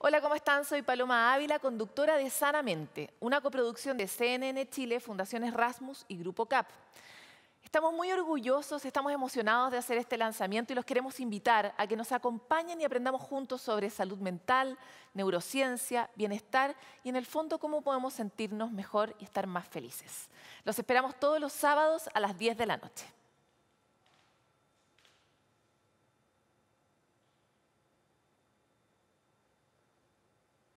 Hola, ¿cómo están? Soy Paloma Ávila, conductora de Sanamente, una coproducción de CNN Chile, Fundaciones Rasmus y Grupo CAP. Estamos muy orgullosos, estamos emocionados de hacer este lanzamiento y los queremos invitar a que nos acompañen y aprendamos juntos sobre salud mental, neurociencia, bienestar y en el fondo cómo podemos sentirnos mejor y estar más felices. Los esperamos todos los sábados a las 10 de la noche.